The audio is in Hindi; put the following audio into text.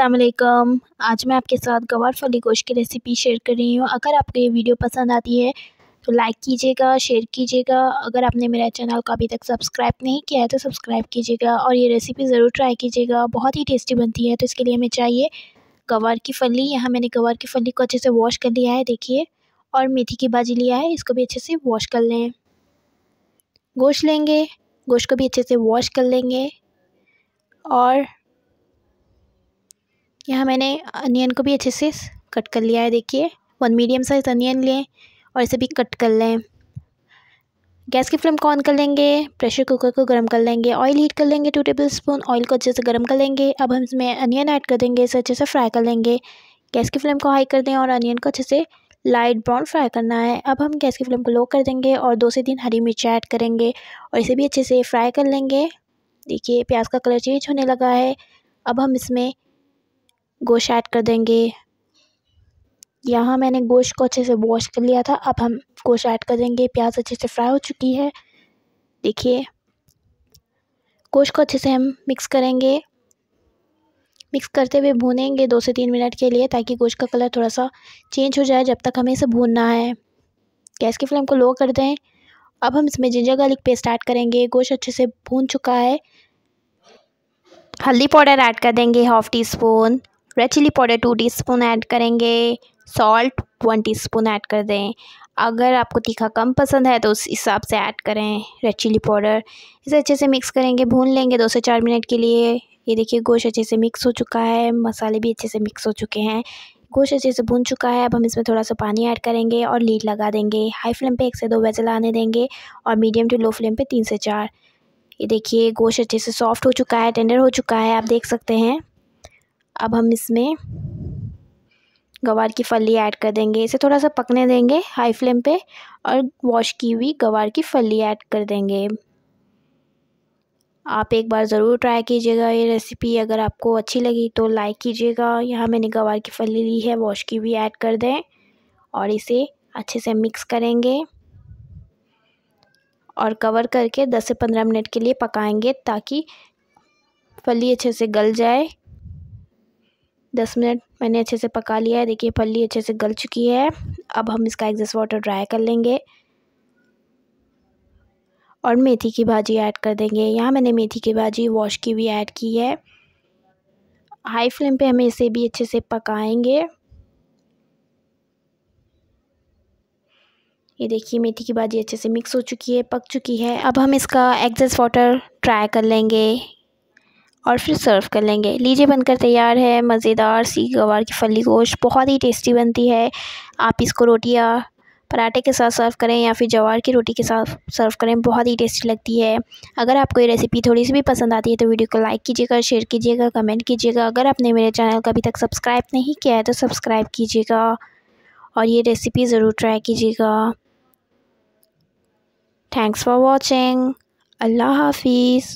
असलकम आज मैं आपके साथ गवार फली गोश्त की रेसिपी शेयर कर रही हूँ अगर आपको ये वीडियो पसंद आती है तो लाइक कीजिएगा शेयर कीजिएगा अगर आपने मेरा चैनल को अभी तक सब्सक्राइब नहीं किया है तो सब्सक्राइब कीजिएगा और ये रेसिपी ज़रूर ट्राई कीजिएगा बहुत ही टेस्टी बनती है तो इसके लिए हमें चाहिए गवार की फली यहाँ मैंने गवार की फली को अच्छे से वॉश कर लिया है देखिए और मेथी की भाजी लिया है इसको भी अच्छे से वॉश कर लें गोश्त लेंगे गोश्त को भी अच्छे से वॉश कर लेंगे और यहाँ मैंने अनियन को भी अच्छे से कट कर लिया है देखिए वन मीडियम साइज़ अनियन लें और इसे भी कट कर लें गैस की फ्लेम को ऑन कर लेंगे प्रेशर कुकर को गर्म कर लेंगे ऑयल हीट कर लेंगे टू टेबल स्पून ऑयल को अच्छे से गर्म कर लेंगे अब हम इसमें अनियन ऐड कर देंगे इसे अच्छे से फ्राई कर लेंगे गैस की फ्लेम को हाई कर दें और अनियन को अच्छे से लाइट ब्राउन फ्राई करना है अब हम गैस की फ्लेम को लो कर देंगे और दो से तीन हरी मिर्च ऐड करेंगे और इसे भी अच्छे से फ्राई कर लेंगे देखिए प्याज का कलर चेंज होने लगा है अब हम इसमें गोश्त ऐड कर देंगे यहाँ मैंने गोश्त को अच्छे से वॉश कर लिया था अब हम गोश्त ऐड कर देंगे प्याज अच्छे से फ्राई हो चुकी है देखिए गोश्त को अच्छे से हम मिक्स करेंगे मिक्स करते हुए भूनेंगे दो से तीन मिनट के लिए ताकि गोश्त का कलर थोड़ा सा चेंज हो जाए जब तक हमें इसे भूनना है गैस की फ्लेम को लो कर दें अब हम इसमें जिंजर गार्लिक पेस्ट ऐड करेंगे गोश्त अच्छे से भून चुका है हल्दी पाउडर ऐड कर देंगे half teaspoon red chilli powder two teaspoon add करेंगे सॉल्ट वन टीस्पून ऐड कर दें अगर आपको तीखा कम पसंद है तो उस हिसाब से ऐड करें रेड चिली पाउडर इसे अच्छे से मिक्स करेंगे भून लेंगे दो से चार मिनट के लिए ये देखिए गोश्त अच्छे से मिक्स हो चुका है मसाले भी अच्छे से मिक्स हो चुके हैं गोश्त अच्छे से भून चुका है अब हम इसमें थोड़ा सा पानी ऐड करेंगे और लीड लगा देंगे हाई फ्लेम पे एक से दो वेजल आने देंगे और मीडियम टू लो फ्लेम पे तीन से चार ये देखिए गोश्त अच्छे से सॉफ्ट हो चुका है टेंडर हो चुका है आप देख सकते हैं अब हम इसमें गवार की फली ऐड कर देंगे इसे थोड़ा सा पकने देंगे हाई फ्लेम पे और वॉश की हुई गवार की फली ऐड कर देंगे आप एक बार ज़रूर ट्राई कीजिएगा ये रेसिपी अगर आपको अच्छी लगी तो लाइक कीजिएगा यहाँ मैंने गवार की फली ली है वॉश की भी ऐड कर दें और इसे अच्छे से मिक्स करेंगे और कवर करके 10 से 15 मिनट के लिए पकाएंगे ताकि फली अच्छे से गल जाए दस मिनट मैंने अच्छे से पका लिया है देखिए फली अच्छे से गल चुकी है अब हम इसका एग्जस वाटर ड्राई कर लेंगे और मेथी की भाजी ऐड कर देंगे यहाँ मैंने मेथी की भाजी वॉश की भी ऐड की है हाई फ्लेम पे हमें इसे भी अच्छे से पकाएंगे ये देखिए मेथी की भाजी अच्छे से मिक्स हो चुकी है पक चुकी है अब हम इसका एग्जस वाटर ट्राई कर लेंगे और फिर सर्व कर लेंगे लीजिए बनकर तैयार है मज़ेदार सी गवार की फली गोश्त बहुत ही टेस्टी बनती है आप इसको रोटी या पराठे के साथ सर्व करें या फिर जवार की रोटी के साथ सर्व करें बहुत ही टेस्टी लगती है अगर आपको ये रेसिपी थोड़ी सी भी पसंद आती है तो वीडियो को लाइक कीजिएगा शेयर कीजिएगा कमेंट कीजिएगा अगर आपने मेरे चैनल को अभी तक सब्सक्राइब नहीं किया है तो सब्सक्राइब कीजिएगा और ये रेसिपी ज़रूर ट्राई कीजिएगा थैंक्स फॉर वॉचिंग अल्लाह हाफिज़